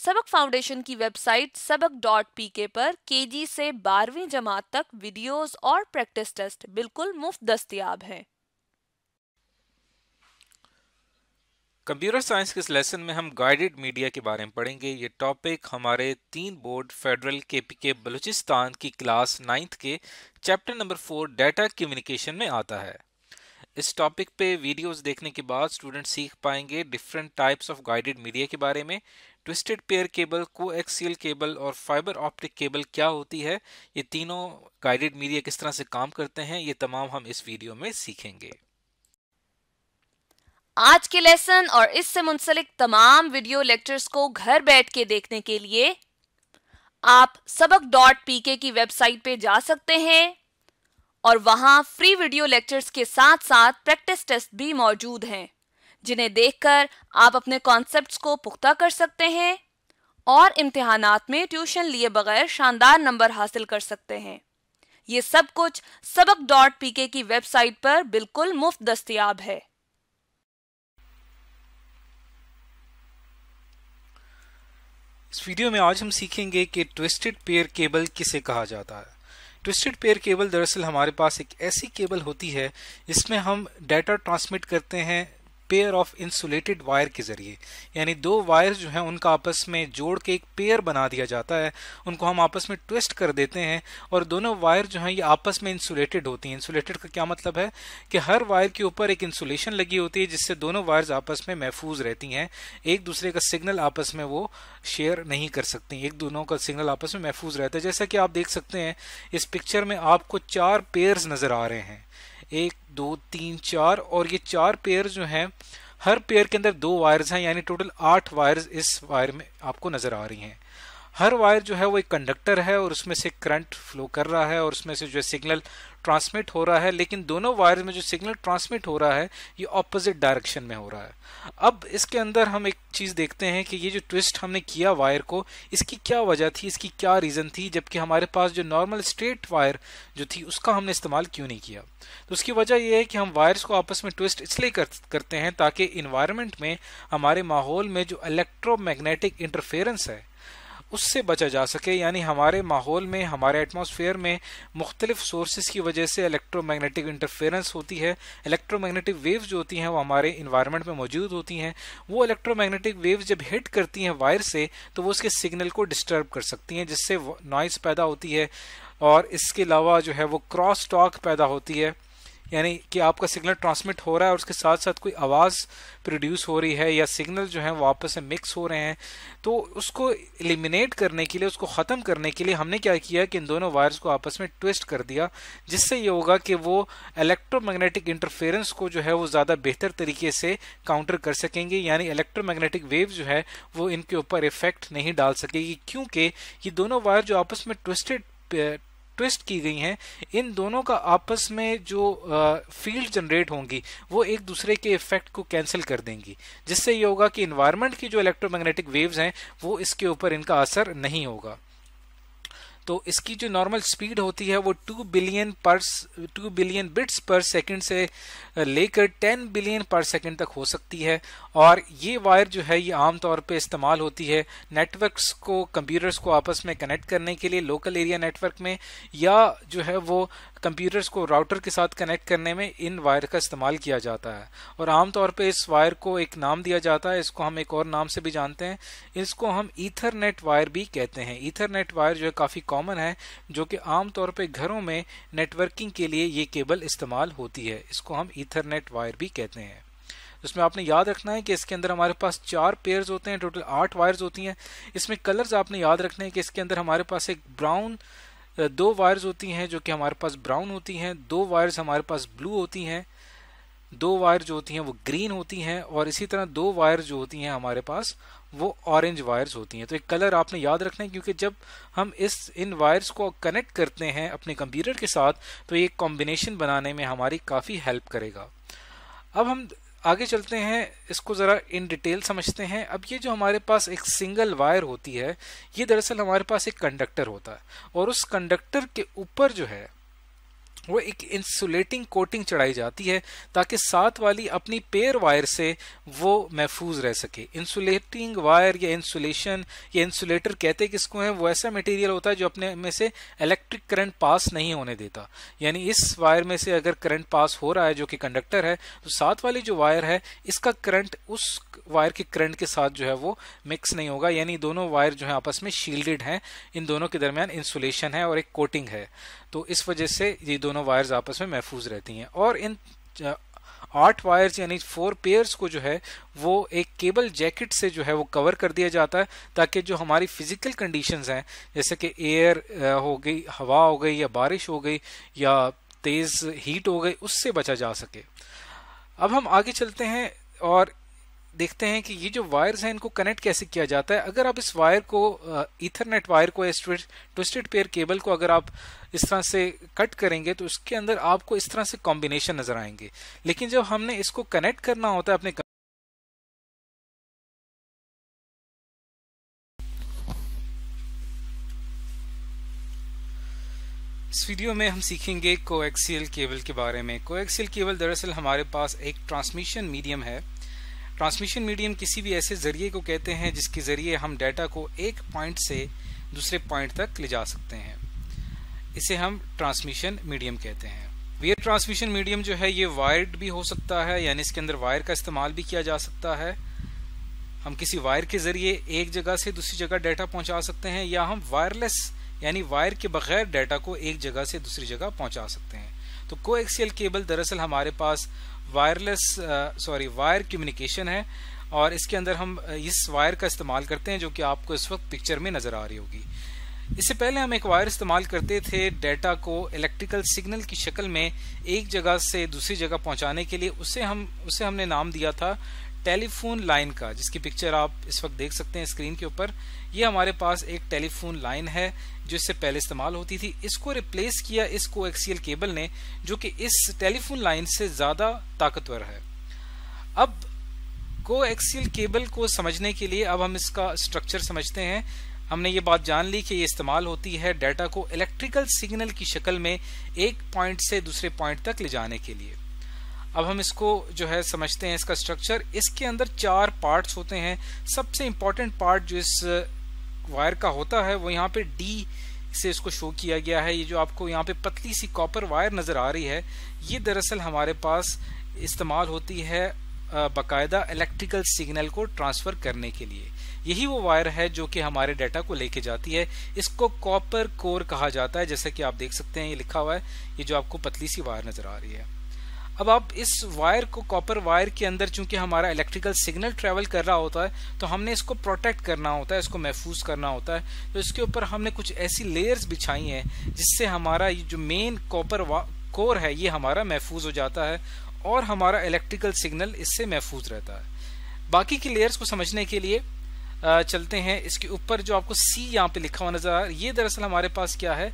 सबक फाउंडेशन की वेबसाइट सबक डॉट पी के पर के जी से बारहवीं जमात तक वीडियोस और प्रैक्टिस टेस्ट बिल्कुल मुफ्त दस्तियाब है कंप्यूटर साइंस के इस लेसन में हम गाइडेड मीडिया के बारे में पढ़ेंगे ये टॉपिक हमारे तीन बोर्ड फेडरल के पी के बलूचिस्तान की क्लास नाइन्थ के chapter number four data communication में आता है इस टॉपिक पे वीडियोस देखने के बाद स्टूडेंट सीख पाएंगे different types of guided media के बारे में twisted pair cable coaxial cable और फाइबर ऑप्टिक केबल क्या होती है ये तीनों गाइडेड मीडिया किस तरह से काम करते हैं ये तमाम हम इस वीडियो में सीखेंगे आज के लेसन और इससे मुंसलिक तमाम वीडियो लेक्चर्स को घर बैठ के देखने के लिए आप सबक डॉट पी के की वेबसाइट पे जा सकते हैं और वहां फ्री वीडियो लेक्चर्स के साथ साथ प्रैक्टिस टेस्ट भी मौजूद हैं जिन्हें देखकर आप अपने कॉन्सेप्ट्स को पुख्ता कर सकते हैं और इम्तिहान में ट्यूशन लिए बगैर शानदार नंबर हासिल कर सकते हैं ये सब कुछ सबक डॉट पी के की वेबसाइट पर बिल्कुल मुफ्त दस्तियाब है इस वीडियो में आज हम सीखेंगे कि ट्विस्टेड पेयर केबल किसे कहा जाता है ट्विस्टेड पेयर केबल दरअसल हमारे पास एक ऐसी केबल होती है जिसमें हम डाटा ट्रांसमिट करते हैं पेयर ऑफ इंसुलेटेड वायर के ज़रिए यानी दो वायर जो हैं उनका आपस में जोड़ के एक पेयर बना दिया जाता है उनको हम आपस में ट्विस्ट कर देते हैं और दोनों वायर जो हैं ये आपस में इंसुलेटेड होती हैं इंसुलेटेड का क्या मतलब है कि हर वायर के ऊपर एक इंसुलेशन लगी होती है जिससे दोनों वायर्स आपस में महफूज रहती हैं एक दूसरे का सिग्नल आपस में वो शेयर नहीं कर सकती एक दोनों का सिग्नल आपस में महफूज रहता है जैसा कि आप देख सकते हैं इस पिक्चर में आपको चार पेयर्स नज़र आ रहे हैं एक दो तीन चार और ये चार पेयर जो हैं हर पेयर के अंदर दो वायर्स हैं यानी टोटल आठ वायर्स इस वायर में आपको नज़र आ रही हैं हर वायर जो है वो एक कंडक्टर है और उसमें से करंट फ्लो कर रहा है और उसमें से जो है सिग्नल ट्रांसमिट हो रहा है लेकिन दोनों वायर में जो सिग्नल ट्रांसमिट हो रहा है ये ऑपोजिट डायरेक्शन में हो रहा है अब इसके अंदर हम एक चीज़ देखते हैं कि ये जो ट्विस्ट हमने किया वायर को इसकी क्या वजह थी इसकी क्या रीज़न थी जबकि हमारे पास जो नॉर्मल स्ट्रेट वायर जो थी उसका हमने इस्तेमाल क्यों नहीं किया तो उसकी वजह यह है कि हम वायर्स को आपस में ट्विस्ट इसलिए कर, करते हैं ताकि इन्वायरमेंट में हमारे माहौल में जो इलेक्ट्रोमैग्नेटिक इंटरफेरेंस है उससे बचा जा सके यानी हमारे माहौल में हमारे एटमॉस्फेयर में मुख्तलिफ सोर्सेज की वजह से इलेक्ट्रोमैग्नेटिक इंटरफेरेंस होती है इलेक्ट्रोमैग्नेटिक वेव्स जो होती हैं वो हमारे इन्वायरमेंट में मौजूद होती हैं वो इलेक्ट्रोमैग्नेटिक वेव्स जब हिट करती हैं वायर से तो वो उसके सिग्नल को डिस्टर्ब कर सकती हैं जिससे नॉइस पैदा होती है और इसके अलावा जो है वो क्रॉस टॉक पैदा होती है यानी कि आपका सिग्नल ट्रांसमिट हो रहा है और उसके साथ साथ कोई आवाज़ प्रोड्यूस हो रही है या सिग्नल जो है वो आपस में मिक्स हो रहे हैं तो उसको एलिमिनेट करने के लिए उसको ख़त्म करने के लिए हमने क्या किया कि इन दोनों वायर्स को आपस में ट्विस्ट कर दिया जिससे ये होगा कि वो इलेक्ट्रोमैग्नेटिक इंटरफेरेंस को जो है वो ज़्यादा बेहतर तरीके से काउंटर कर सकेंगे यानी इलेक्ट्रोमैग्नेटिक वेव जो है वो इनके ऊपर इफेक्ट नहीं डाल सकेगी क्योंकि ये दोनों वायर जो आपस में ट्विस्टेड ट्विस्ट की गई हैं इन दोनों का आपस में जो फील्ड जनरेट होंगी वो एक दूसरे के इफेक्ट को कैंसिल कर देंगी जिससे ये होगा कि इन्वायरमेंट की जो इलेक्ट्रोमैग्नेटिक वेव्स हैं वो इसके ऊपर इनका असर नहीं होगा तो इसकी जो नॉर्मल स्पीड होती है वो two billion per two billion bits per second से लेकर टेन बिलियन पर सेकंड तक हो सकती है और ये वायर जो है ये आमतौर पे इस्तेमाल होती है नेटवर्क्स को कंप्यूटर्स को आपस में कनेक्ट करने के लिए लोकल एरिया नेटवर्क में या जो है वो कंप्यूटर्स को राउटर के साथ कनेक्ट करने में इन वायर का इस्तेमाल किया जाता है और आमतौर पर इस वायर को एक नाम दिया जाता है इसको हम एक और नाम से भी जानते हैं इसको हम ईथरनेट वायर भी कहते हैं ईथरनेट वायर जो है काफ़ी कॉमन है जो कि आमतौर पर घरों में नेटवर्किंग के लिए ये केबल इस्तेमाल होती है इसको हम ईथरनेट वायर भी कहते हैं जिसमें आपने याद रखना है कि इसके अंदर हमारे पास चार पेयर्स होते हैं टोटल आठ वायर्स होती हैं इसमें कलर्स आपने याद रखने हैं कि इसके अंदर हमारे पास एक ब्राउन दो वायर्स होती हैं जो कि हमारे पास ब्राउन होती हैं दो वायर्स हमारे पास ब्लू होती हैं दो वायर जो होती हैं वो ग्रीन होती हैं और इसी तरह दो वायर जो होती हैं हमारे पास वो ऑरेंज वायर्स होती हैं तो एक कलर आपने याद रखना है क्योंकि जब हम इस इन वायर्स को कनेक्ट करते हैं अपने कंप्यूटर के साथ तो ये कॉम्बिनेशन बनाने में हमारी काफ़ी हेल्प करेगा अब हम आगे चलते हैं इसको ज़रा इन डिटेल समझते हैं अब ये जो हमारे पास एक सिंगल वायर होती है ये दरअसल हमारे पास एक कंडक्टर होता है और उस कंडक्टर के ऊपर जो है वो एक इंसुलेटिंग कोटिंग चढ़ाई जाती है ताकि साथ वाली अपनी पेयर वायर से वो महफूज रह सके इंसुलेटिंग वायर या इंसुलेशन या इंसुलेटर कहते किसको है वो ऐसा मटेरियल होता है जो अपने में से इलेक्ट्रिक करंट पास नहीं होने देता यानी इस वायर में से अगर करंट पास हो रहा है जो कि कंडक्टर है तो साथ वाली जो वायर है इसका करंट उस वायर के करंट के साथ जो है वो मिक्स नहीं होगा यानी दोनों वायर जो है आपस में शील्डेड है इन दोनों के दरमियान इंसुलेशन है और एक कोटिंग है तो इस वजह से ये दोनों वायर्स आपस में महफूज रहती हैं और इन आठ वायर्स यानी फोर पेयर्स को जो है वो एक केबल जैकेट से जो है वो कवर कर दिया जाता है ताकि जो हमारी फिजिकल कंडीशंस हैं जैसे कि एयर हो गई हवा हो गई या बारिश हो गई या तेज़ हीट हो गई उससे बचा जा सके अब हम आगे चलते हैं और देखते हैं कि ये जो वायर्स हैं इनको कनेक्ट कैसे किया जाता है अगर आप इस वायर को इथरनेट वायर को ट्विस्टेड पेयर केबल को अगर आप इस तरह से कट करेंगे तो उसके अंदर आपको इस तरह से कॉम्बिनेशन नजर आएंगे लेकिन जब हमने इसको कनेक्ट करना होता है अपने इस वीडियो में हम सीखेंगे कोएक्सियल केबल के बारे में कोएक्सियल केबल दरअसल हमारे पास एक ट्रांसमिशन मीडियम है ट्रांसमिशन मीडियम किसी भी ऐसे ज़रिए को कहते हैं जिसके ज़रिए हम डाटा को एक पॉइंट से दूसरे पॉइंट तक ले जा सकते हैं इसे हम ट्रांसमिशन मीडियम कहते हैं वेयर ट्रांसमिशन मीडियम जो है ये वायर्ड भी हो सकता है यानी इसके अंदर वायर का इस्तेमाल भी किया जा सकता है हम किसी वायर के ज़रिए एक जगह से दूसरी जगह डाटा पहुंचा सकते हैं या हम वायरलेस यानी वायर के बगैर डाटा को एक जगह से दूसरी जगह पहुंचा सकते हैं तो कोएक्सियल केबल दरअसल हमारे पास वायरलेस सॉरी वायर कम्युनिकेशन है और इसके अंदर हम uh, इस वायर का इस्तेमाल करते हैं जो कि आपको इस वक्त पिक्चर में नज़र आ रही होगी इससे पहले हम एक वायर इस्तेमाल करते थे डेटा को इलेक्ट्रिकल सिग्नल की शक्ल में एक जगह से दूसरी जगह पहुंचाने के लिए उसे हम उसे हमने नाम दिया था टेलीफोन लाइन का जिसकी पिक्चर आप इस वक्त देख सकते हैं स्क्रीन के ऊपर ये हमारे पास एक टेलीफोन लाइन है जो इससे पहले इस्तेमाल होती थी इसको रिप्लेस किया इस कोएक्सियल केबल ने जो कि इस टेलीफोन लाइन से ज़्यादा ताकतवर है अब कोएक्सियल केबल को समझने के लिए अब हम इसका स्ट्रक्चर समझते हैं हमने ये बात जान ली कि ये इस्तेमाल होती है डाटा को इलेक्ट्रिकल सिग्नल की शक्ल में एक पॉइंट से दूसरे पॉइंट तक ले जाने के लिए अब हम इसको जो है समझते हैं इसका स्ट्रक्चर इसके अंदर चार पार्ट्स होते हैं सबसे इंपॉर्टेंट पार्ट जो इस वायर uh, का होता है वो यहाँ पे डी से इसको शो किया गया है ये जो आपको यहाँ पे पतली सी कॉपर वायर नज़र आ रही है ये दरअसल हमारे पास इस्तेमाल होती है बाकायदा इलेक्ट्रिकल सिग्नल को ट्रांसफ़र करने के लिए यही वो वायर है जो कि हमारे डाटा को लेके जाती है इसको कॉपर कोर कहा जाता है जैसा कि आप देख सकते हैं ये लिखा हुआ है ये जो आपको पतली सी वायर नज़र आ रही है अब आप इस वायर को कॉपर वायर के अंदर चूंकि हमारा इलेक्ट्रिकल सिग्नल ट्रैवल कर रहा होता है तो हमने इसको प्रोटेक्ट करना होता है इसको महफूज करना होता है तो इसके ऊपर हमने कुछ ऐसी लेयर्स बिछाई हैं जिससे हमारा ये जो मेन कॉपर कोर है ये हमारा महफूज हो जाता है और हमारा इलेक्ट्रिकल सिग्नल इससे महफूज रहता है बाकी की लेयर्स को समझने के लिए चलते हैं इसके ऊपर जो आपको सी यहाँ पे लिखा हुआ नजर आ रहा है ये दरअसल हमारे पास क्या है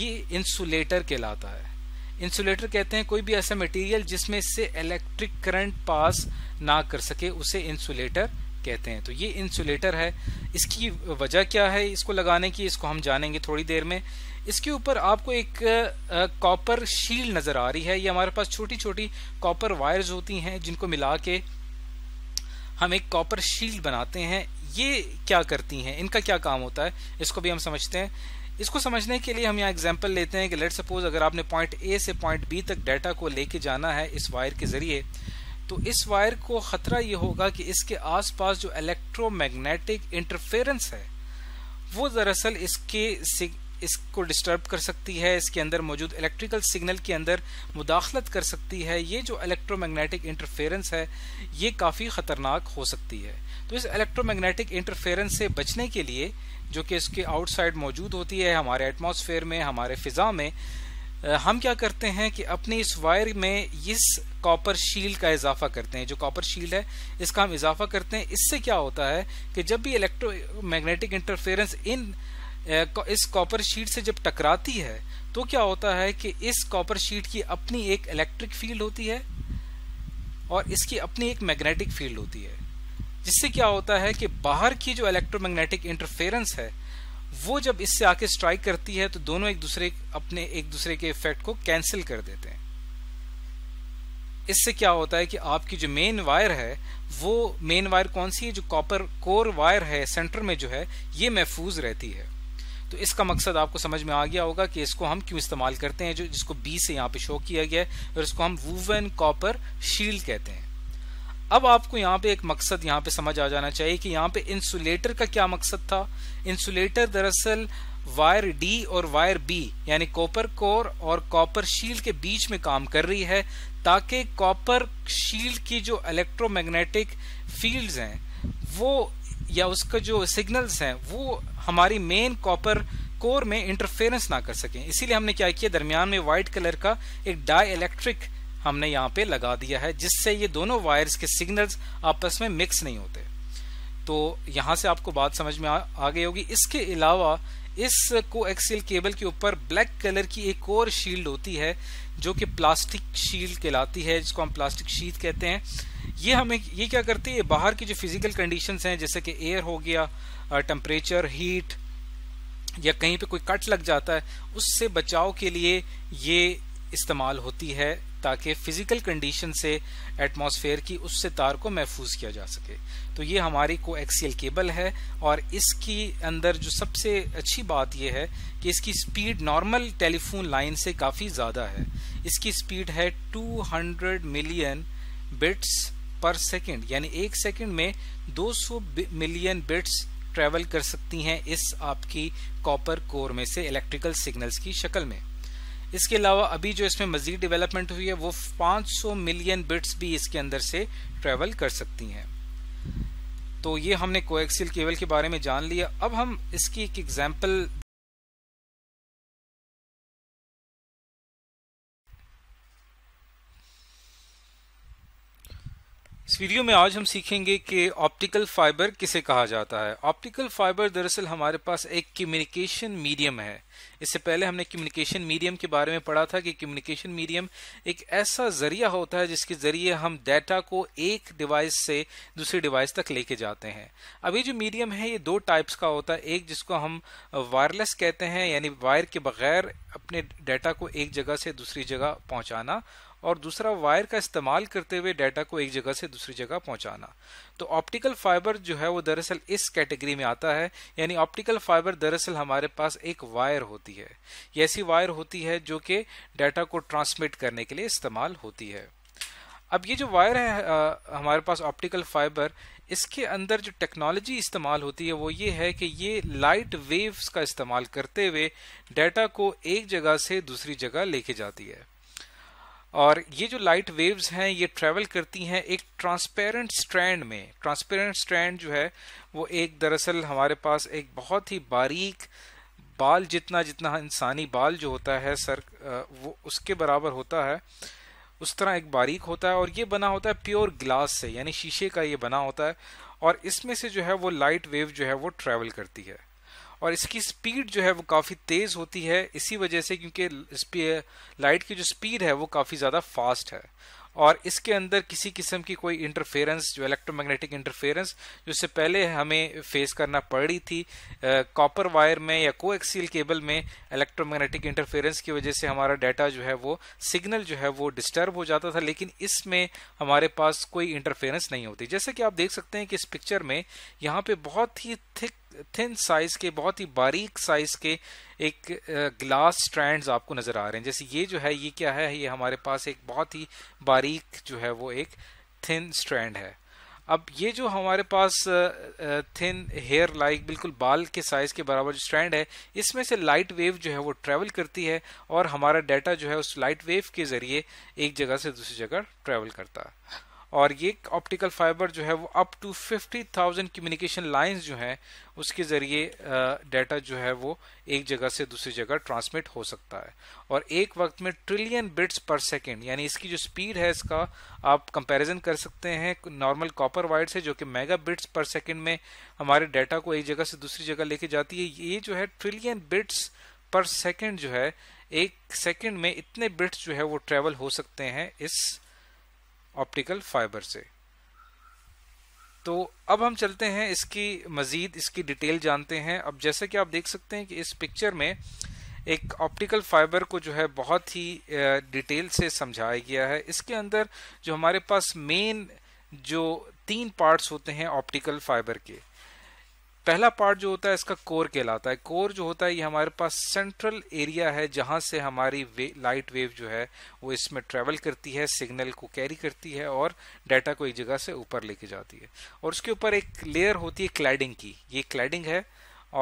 ये इंसुलेटर कहलाता है इंसुलेटर कहते हैं कोई भी ऐसा मटेरियल जिसमें इससे इलेक्ट्रिक करंट पास ना कर सके उसे इंसुलेटर कहते हैं तो ये इंसुलेटर है इसकी वजह क्या है इसको लगाने की इसको हम जानेंगे थोड़ी देर में इसके ऊपर आपको एक कॉपर शील्ड नज़र आ रही है ये हमारे पास छोटी छोटी कॉपर वायर्स होती हैं जिनको मिला के हम एक कॉपर शील्ड बनाते हैं ये क्या करती हैं इनका क्या काम होता है इसको भी हम समझते हैं इसको समझने के लिए हम यहाँ एग्जाम्पल लेते हैं कि लेट सपोज अगर आपने पॉइंट ए से पॉइंट बी तक डाटा को लेके जाना है इस वायर के ज़रिए तो इस वायर को ख़तरा ये होगा कि इसके आसपास जो इलेक्ट्रोमैग्नेटिक इंटरफेरेंस है वो दरअसल इसके इसको डिस्टर्ब कर सकती है इसके अंदर मौजूद इलेक्ट्रिकल सिग्नल के अंदर मुदाखलत कर सकती है ये जो इलेक्ट्रोमैग्नेटिक इंटरफेरेंस है ये काफ़ी ख़तरनाक हो सकती है तो इस इलेक्ट्रोमैग्नेटिक इंटरफेरेंस से बचने के लिए जो कि इसके आउटसाइड मौजूद होती है हमारे एटमॉस्फेयर में हमारे फिज़ा में हम क्या करते हैं कि अपनी इस वायर में इस कॉपर शील्ड का इजाफा करते हैं जो कॉपर शील्ड है इसका हम इजाफा करते हैं इससे क्या होता है कि जब भी इलेक्ट्रो मैग्नेटिक इंटरफेरेंस इन इस कॉपर शीट से जब टकराती है तो क्या होता है कि इस कॉपर शीट की अपनी एक इलेक्ट्रिक फील्ड होती है और इसकी अपनी एक मैग्नेटिक फील्ड होती है जिससे क्या होता है कि बाहर की जो इलेक्ट्रोमैग्नेटिक इंटरफेरेंस है वो जब इससे आके स्ट्राइक करती है तो दोनों एक दूसरे अपने एक दूसरे के इफेक्ट को कैंसिल कर देते हैं इससे क्या होता है कि आपकी जो मेन वायर है वो मेन वायर कौन सी है जो कॉपर कोर वायर है सेंटर में जो है ये महफूज रहती है तो इसका मकसद आपको समझ में आ गया होगा कि इसको हम क्यों इस्तेमाल करते हैं जो जिसको बी से यहाँ पे शो किया गया है और इसको हम वूवन कॉपर शील्ड कहते हैं अब आपको यहाँ पे एक मकसद यहाँ पे समझ आ जाना चाहिए कि यहाँ पे इंसुलेटर का क्या मकसद था इंसुलेटर दरअसल वायर डी और वायर बी यानी कॉपर कोर और कॉपर शील्ड के बीच में काम कर रही है ताकि कॉपर शील्ड की जो इलेक्ट्रोमैग्नेटिक फील्ड्स हैं वो या उसका जो सिग्नल्स हैं वो हमारी मेन कॉपर कोर में इंटरफेरेंस ना कर सकें इसीलिए हमने क्या किया दरमियान में वाइट कलर का एक डाई इलेक्ट्रिक हमने यहाँ पे लगा दिया है जिससे ये दोनों वायर्स के सिग्नल्स आपस में मिक्स नहीं होते तो यहाँ से आपको बात समझ में आ, आ गई होगी इसके अलावा इस एक्सिल केबल के ऊपर ब्लैक कलर की एक और शील्ड होती है जो कि प्लास्टिक शील्ड कहलाती है जिसको हम प्लास्टिक शीत कहते हैं ये हमें ये क्या करती है बाहर की जो फिजिकल कंडीशंस हैं जैसे कि एयर हो गया टेम्परेचर हीट या कहीं पे कोई कट लग जाता है उससे बचाव के लिए ये इस्तेमाल होती है ताकि फिजिकल कंडीशन से एटमॉस्फेयर की उस सितार को महफूज किया जा सके तो ये हमारी को एक्सियल केबल है और इसकी अंदर जो सबसे अच्छी बात यह है कि इसकी स्पीड नॉर्मल टेलीफोन लाइन से काफ़ी ज़्यादा है इसकी स्पीड है 200 मिलियन बिट्स पर सेकंड यानी एक सेकंड में 200 मिलियन बिट्स ट्रेवल कर सकती हैं इस आपकी कॉपर कोर में से इलेक्ट्रिकल सिग्नल्स की शक्ल में इसके अलावा अभी जो इसमें मज़ीद डेवलपमेंट हुई है वो 500 मिलियन बिट्स भी इसके अंदर से ट्रेवल कर सकती हैं तो ये हमने कोएक्सियल केबल के बारे में जान लिया अब हम इसकी एक एग्जाम्पल इस वीडियो में आज हम सीखेंगे कि ऑप्टिकल फाइबर किसे कहा जाता है ऑप्टिकल फाइबर दरअसल हमारे पास एक कम्युनिकेशन मीडियम है इससे पहले हमने कम्युनिकेशन मीडियम के बारे में पढ़ा था कि कम्युनिकेशन मीडियम एक ऐसा जरिया होता है जिसके जरिए हम डाटा को एक डिवाइस से दूसरे डिवाइस तक लेके जाते हैं अब ये जो मीडियम है ये दो टाइप्स का होता है एक जिसको हम वायरलेस कहते हैं यानी वायर के बगैर अपने डाटा को एक जगह से दूसरी जगह पहुंचाना और दूसरा वायर का इस्तेमाल करते हुए डाटा को एक जगह से दूसरी जगह पहुंचाना तो ऑप्टिकल फाइबर जो है वो दरअसल इस कैटेगरी में आता है यानी ऑप्टिकल फाइबर दरअसल हमारे पास एक वायर होती है ये ऐसी वायर होती है जो कि डाटा को ट्रांसमिट करने के लिए इस्तेमाल होती है अब ये जो वायर है आ, हमारे पास ऑप्टिकल फाइबर इसके अंदर जो टेक्नोलॉजी इस्तेमाल होती है वो ये है कि ये लाइट वेव्स का इस्तेमाल करते हुए डाटा को एक जगह से दूसरी जगह लेके जाती है और ये जो लाइट वेव्स हैं ये ट्रैवल करती हैं एक ट्रांसपेरेंट स्ट्रैंड में ट्रांसपेरेंट स्ट्रैंड जो है वो एक दरअसल हमारे पास एक बहुत ही बारीक बाल जितना जितना इंसानी बाल जो होता है सर वो उसके बराबर होता है उस तरह एक बारीक होता है और ये बना होता है प्योर ग्लास से यानी शीशे का ये बना होता है और इसमें से जो है वो लाइट वेव जो है वो ट्रैवल करती है और इसकी स्पीड जो है वो काफ़ी तेज़ होती है इसी वजह से क्योंकि लाइट की जो स्पीड है वो काफ़ी ज़्यादा फास्ट है और इसके अंदर किसी किस्म की कोई इंटरफेरेंस जो इलेक्ट्रोमैग्नेटिक इंटरफेरेंस जो इससे पहले हमें फेस करना पड़ रही थी कॉपर वायर में या कोएक्सियल केबल में इलेक्ट्रोमैग्नेटिक इंटरफेरेंस की वजह से हमारा डाटा जो है वो सिग्नल जो है वो डिस्टर्ब हो जाता था लेकिन इसमें हमारे पास कोई इंटरफेरेंस नहीं होती जैसे कि आप देख सकते हैं कि इस पिक्चर में यहाँ पे बहुत ही थिक थिन साइज़ के बहुत ही बारीक साइज़ के एक ग्लास स्ट्रैंड्स आपको नज़र आ रहे हैं जैसे ये जो है ये क्या है ये हमारे पास एक बहुत ही बारीक जो है वो एक थिन स्ट्रैंड है अब ये जो हमारे पास थिन हेयर लाइक बिल्कुल बाल के साइज़ के बराबर जो स्ट्रैंड है इसमें से लाइट वेव जो है वो ट्रेवल करती है और हमारा डाटा जो है उस लाइट वेव के ज़रिए एक जगह से दूसरी जगह ट्रेवल करता है और ये ऑप्टिकल फाइबर जो है वो अप टू 50,000 कम्युनिकेशन लाइंस जो हैं उसके ज़रिए डाटा जो है वो एक जगह से दूसरी जगह ट्रांसमिट हो सकता है और एक वक्त में ट्रिलियन बिट्स पर सेकेंड यानी इसकी जो स्पीड है इसका आप कंपेरिजन कर सकते हैं नॉर्मल कॉपर वायर से जो कि मेगा बिट्स पर सेकेंड में हमारे डाटा को एक जगह से दूसरी जगह लेके जाती है ये जो है ट्रिलियन बिट्स पर सेकेंड जो है एक सेकेंड में इतने बिट्स जो है वो ट्रेवल हो सकते हैं इस ऑप्टिकल फाइबर से तो अब हम चलते हैं इसकी मज़ीद इसकी डिटेल जानते हैं अब जैसे कि आप देख सकते हैं कि इस पिक्चर में एक ऑप्टिकल फाइबर को जो है बहुत ही डिटेल से समझाया गया है इसके अंदर जो हमारे पास मेन जो तीन पार्ट्स होते हैं ऑप्टिकल फाइबर के पहला पार्ट जो होता है इसका कोर कहलाता है कोर जो होता है ये हमारे पास सेंट्रल एरिया है जहां से हमारी वे, लाइट वेव जो है वो इसमें ट्रेवल करती है सिग्नल को कैरी करती है और डाटा को एक जगह से ऊपर लेके जाती है और उसके ऊपर एक लेयर होती है क्लैडिंग की ये क्लैडिंग है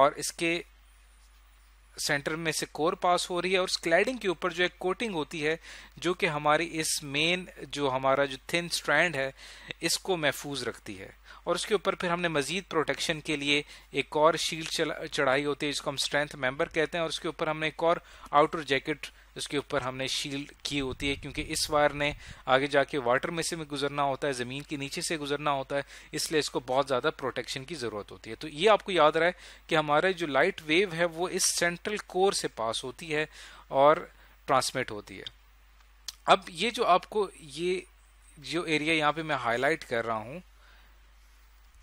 और इसके सेंटर में से कोर पास हो रही है और स्लाइडिंग के ऊपर जो एक कोटिंग होती है जो कि हमारी इस मेन जो हमारा जो थिन स्ट्रैंड है इसको महफूज रखती है और उसके ऊपर फिर हमने मज़ीद प्रोटेक्शन के लिए एक और शील्ड चढ़ाई होती है जिसको हम स्ट्रेंथ मेंबर कहते हैं और उसके ऊपर हमने एक और आउटर जैकेट जिसके ऊपर हमने शील्ड की होती है क्योंकि इस वायर ने आगे जाके वाटर में से भी गुजरना होता है ज़मीन के नीचे से गुजरना होता है इसलिए इसको बहुत ज़्यादा प्रोटेक्शन की ज़रूरत होती है तो ये आपको याद रहा है कि हमारे जो लाइट वेव है वो इस सेंट्रल कोर से पास होती है और ट्रांसमिट होती है अब ये जो आपको ये जो एरिया यहाँ पे मैं हाईलाइट कर रहा हूँ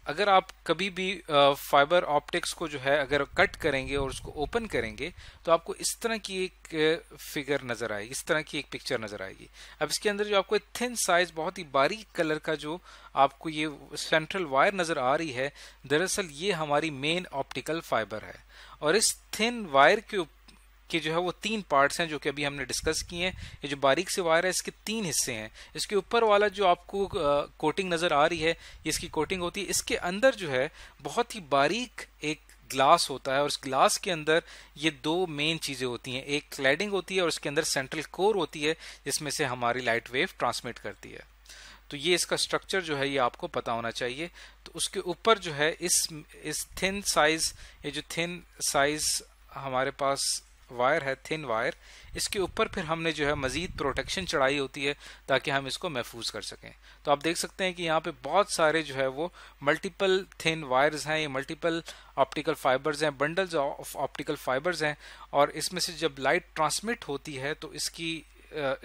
अगर आप कभी भी फाइबर ऑप्टिक्स को जो है अगर कट करेंगे और उसको ओपन करेंगे तो आपको इस तरह की एक फिगर नज़र आएगी इस तरह की एक पिक्चर नज़र आएगी अब इसके अंदर जो आपको थिन साइज बहुत ही बारीक कलर का जो आपको ये सेंट्रल वायर नज़र आ रही है दरअसल ये हमारी मेन ऑप्टिकल फाइबर है और इस थिन वायर के ऊपर कि जो है वो तीन पार्ट्स हैं जो कि अभी हमने डिस्कस किए हैं ये जो बारीक से वायर है इसके तीन हिस्से हैं इसके ऊपर वाला जो आपको कोटिंग नज़र आ रही है इसकी कोटिंग होती है इसके अंदर जो है बहुत ही बारीक एक ग्लास होता है और इस ग्लास के अंदर ये दो मेन चीज़ें होती हैं एक क्लैडिंग होती है और उसके अंदर सेंट्रल कोर होती है जिसमें से हमारी लाइट वेव ट्रांसमिट करती है तो ये इसका स्ट्रक्चर जो है ये आपको पता होना चाहिए तो उसके ऊपर जो है इस इस थिन साइज ये जो थिन साइज हमारे पास वायर है थिन वायर इसके ऊपर फिर हमने जो है मज़ीद प्रोटेक्शन चढ़ाई होती है ताकि हम इसको महफूज कर सकें तो आप देख सकते हैं कि यहाँ पे बहुत सारे जो है वो मल्टीपल थिन वायर्स हैं ये मल्टीपल ऑप्टिकल फाइबर्स हैं बंडल्स ऑफ ऑप्टिकल फाइबर्स हैं और इसमें से जब लाइट ट्रांसमिट होती है तो इसकी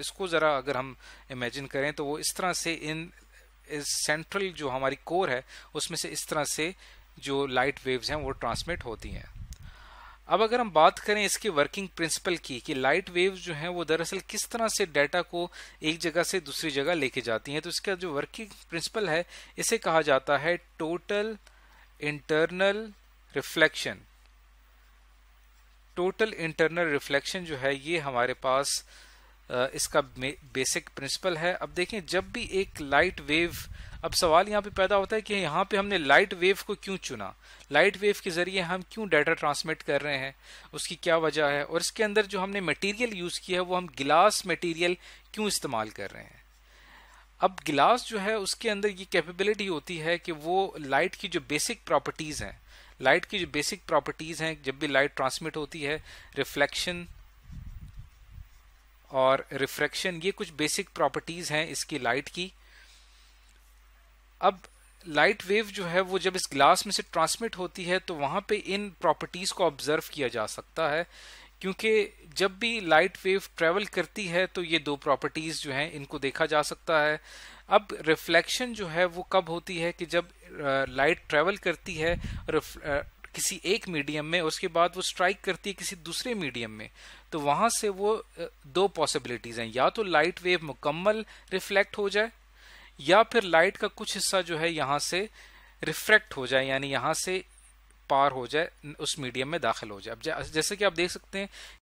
इसको ज़रा अगर हम इमेजिन करें तो वो इस तरह से इन सेंट्रल जो हमारी कोर है उसमें से इस तरह से जो लाइट वेव्स हैं वो ट्रांसमिट होती हैं अब अगर हम बात करें इसके वर्किंग प्रिंसिपल की कि लाइट वेव जो है वो दरअसल किस तरह से डाटा को एक जगह से दूसरी जगह लेके जाती हैं तो इसका जो वर्किंग प्रिंसिपल है इसे कहा जाता है total internal reflection total internal reflection जो है ये हमारे पास इसका बेसिक प्रिंसिपल है अब देखें जब भी एक लाइट वेव अब सवाल यहाँ पे पैदा होता है कि यहाँ पे हमने लाइट वेव को क्यों चुना लाइट वेव के ज़रिए हम क्यों डाटा ट्रांसमिट कर रहे हैं उसकी क्या वजह है और इसके अंदर जो हमने मटेरियल यूज़ किया है वो हम गिलास मटेरियल क्यों इस्तेमाल कर रहे हैं अब गिलास जो है उसके अंदर ये कैपेबिलिटी होती है कि वो लाइट की जो बेसिक प्रॉपर्टीज़ हैं लाइट की जो बेसिक प्रॉपर्टीज़ हैं जब भी लाइट ट्रांसमिट होती है रिफ्लेक्शन और रिफ्रैक्शन ये कुछ बेसिक प्रॉपर्टीज़ हैं इसकी लाइट की अब लाइट वेव जो है वो जब इस ग्लास में से ट्रांसमिट होती है तो वहां पे इन प्रॉपर्टीज़ को ऑब्जर्व किया जा सकता है क्योंकि जब भी लाइट वेव ट्रेवल करती है तो ये दो प्रॉपर्टीज़ जो हैं इनको देखा जा सकता है अब रिफ्लेक्शन जो है वो कब होती है कि जब लाइट uh, ट्रेवल करती है uh, किसी एक मीडियम में उसके बाद वो स्ट्राइक करती है किसी दूसरे मीडियम में तो वहां से वो uh, दो पॉसिबिलिटीज़ हैं या तो लाइट वेव मुकम्मल रिफ्लेक्ट हो जाए या फिर लाइट का कुछ हिस्सा जो है यहां से रिफ्रैक्ट हो जाए यानी यहां से पार हो जाए उस मीडियम में दाखिल हो जाए अब जैसे कि आप देख सकते हैं